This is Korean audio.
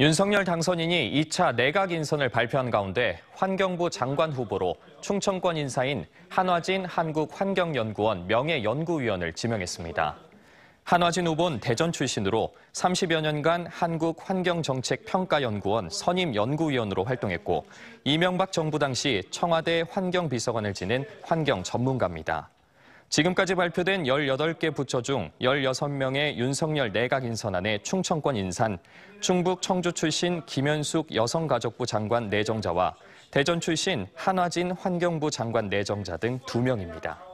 윤석열 당선인이 2차 내각 인선을 발표한 가운데 환경부 장관 후보로 충청권 인사인 한화진 한국환경연구원 명예연구위원을 지명했습니다. 한화진 후보는 대전 출신으로 30여 년간 한국환경정책평가연구원 선임연구위원으로 활동했고 이명박 정부 당시 청와대 환경비서관을 지낸 환경 전문가입니다. 지금까지 발표된 18개 부처 중 16명의 윤석열 내각 인선안에 충청권 인산, 충북 청주 출신 김현숙 여성가족부 장관 내정자와 대전 출신 한화진 환경부 장관 내정자 등 2명입니다.